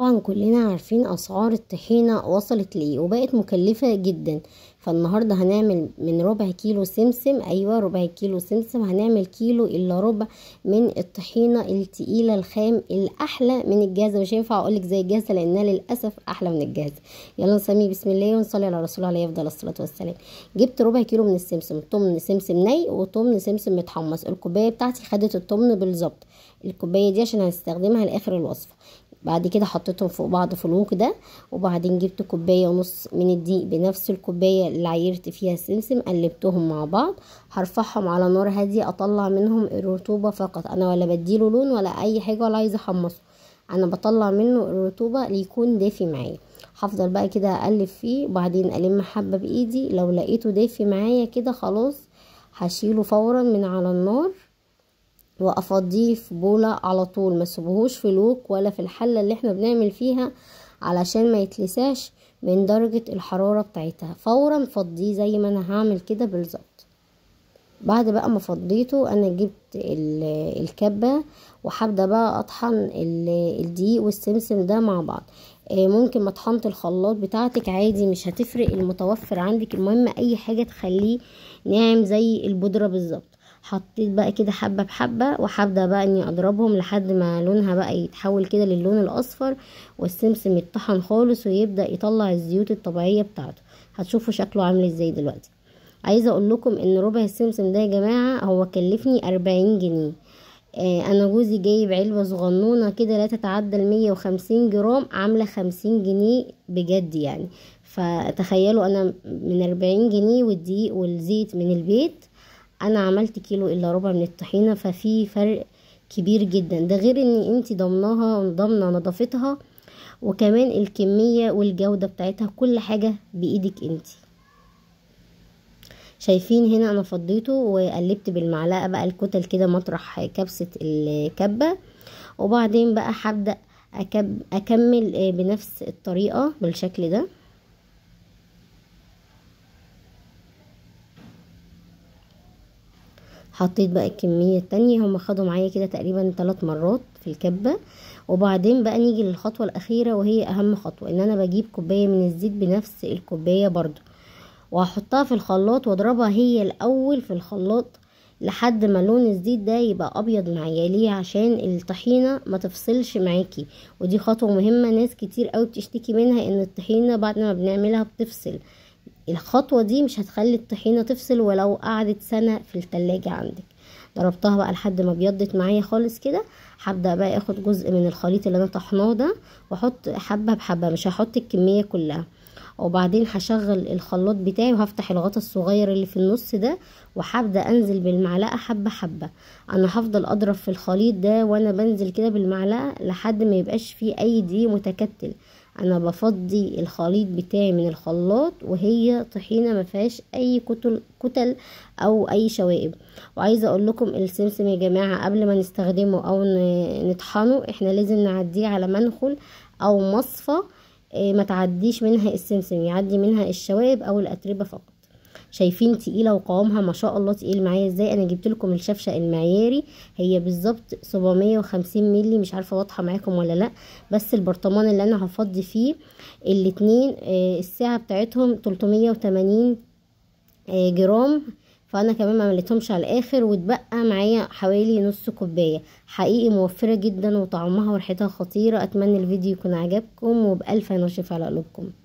طبعا كلنا عارفين اسعار الطحينة وصلت ليه وبقت مكلفة جدا فالنهاردة هنعمل من ربع كيلو سمسم ايوه ربع كيلو سمسم هنعمل كيلو الا ربع من الطحينة التقيلة الخام الاحلى من الجاهزة مش هينفع اقولك زي الجاهزة لانها للاسف احلى من الجاهزة يلا نسمي بسم الله ونصلي على رسول الله عليه افضل الصلاة والسلام جبت ربع كيلو من السمسم طمن سمسم ني وطمن سمسم متحمص الكوباية بتاعتي خدت الطمن بالظبط الكوباية دي عشان هنستخدمها لاخر الوصفة بعد كده حطيتهم فوق بعض في الوك ده وبعدين جبت كوبايه ونص من الدقيق بنفس الكوبايه اللي عيرت فيها السمسم قلبتهم مع بعض هرفعهم على نار هاديه اطلع منهم الرطوبه فقط انا ولا بديله لون ولا اي حاجه ولا عايزه احمصه انا بطلع منه الرطوبه ليكون دافي معايا هفضل بقى كده اقلب فيه وبعدين الم حبه بايدي لو لقيته دافي معايا كده خلاص هشيله فورا من على النار وافضيه في بوله على طول ما سبهوش في الوك ولا في الحله اللي احنا بنعمل فيها علشان ما يتلساش من درجه الحراره بتاعتها فورا فضيه زي ما انا هعمل كده بالظبط بعد بقى ما فضيته انا جبت الكبه وهبدا بقى اطحن الدقيق والسمسم ده مع بعض آه، ممكن طحنت الخلاط بتاعتك عادي مش هتفرق المتوفر عندك المهم اي حاجة تخليه ناعم زي البودرة بالظبط حطيت بقى كده حبة بحبة وهبدأ بقى اني اضربهم لحد ما لونها بقى يتحول كده للون الاصفر والسمسم يتطحن خالص ويبدأ يطلع الزيوت الطبيعية بتاعته هتشوفوا شكله عامل ازاي دلوقتي عايزة اقول لكم ان ربع السمسم ده يا جماعة هو كلفني اربعين جنيه آه انا جوزي جايب علبة صغنونة كده لا تتعدى المية وخمسين جرام عاملة خمسين جنيه بجد يعني فتخيلوا انا من اربعين جنيه والدقيق والزيت من البيت انا عملت كيلو الا ربع من الطحينه ففي فرق كبير جدا ده غير ان انت ضمناها ضامنه نظافتها وكمان الكميه والجوده بتاعتها كل حاجه بايدك انت شايفين هنا انا فضيته وقلبت بالمعلقه بقى الكتل كده مطرح كبسه الكبه وبعدين بقى هبدا أكمل آه، بنفس الطريقة بالشكل ده حطيت بقى الكمية التانية هما خدوا معايا كده تقريبا ثلاث مرات في الكبة وبعدين بقى نيجي للخطوة الأخيرة وهي أهم خطوة إن أنا بجيب كوباية من الزيت بنفس الكوباية برضو وهحطها في الخلاط واضربها هي الأول في الخلاط لحد ما لون الزيت ده يبقى ابيض معايا ليه عشان الطحينه ما تفصلش معاكي ودي خطوه مهمه ناس كتير قوي بتشتكي منها ان الطحينه بعد ما بنعملها بتفصل الخطوة دي مش هتخلي الطحينة تفصل ولو قعدت سنة في التلاجة عندك ضربتها بقى لحد ما بيضت معايا خالص كده هبدأ بقى اخد جزء من الخليط اللي انا طحناه ده واحط حبة بحبة مش هحط الكمية كلها وبعدين هشغل الخلاط بتاعي وهفتح الغطا الصغير اللي في النص ده وهبدا انزل بالمعلقه حبه حبه انا هفضل اضرب في الخليط ده وانا بنزل كده بالمعلقه لحد ما يبقاش فيه اي دي متكتل انا بفضي الخليط بتاعي من الخلاط وهي طحينه ما فيهاش اي كتل كتل او اي شوائب وعايزه اقول لكم السمسم يا جماعه قبل ما نستخدمه او نطحنه احنا لازم نعديه على منخل او مصفى آه، ما تعديش منها السمسم يعدي منها الشوائب او الاتربه فقط شايفين تقيله وقوامها ما شاء الله تقيل معايا ازاي انا جبت لكم الشفشه المعياري هي بالظبط 750 مللي مش عارفه واضحه معاكم ولا لا بس البرطمان اللي انا هفضي فيه الاتنين آه، الساعه بتاعتهم 380 آه، جرام فانا كمان ما عملتهمش على الاخر واتبقى معايا حوالي نص كوبايه حقيقي موفره جدا وطعمها وريحتها خطيره اتمنى الفيديو يكون عجبكم وبالف نشف على قلوبكم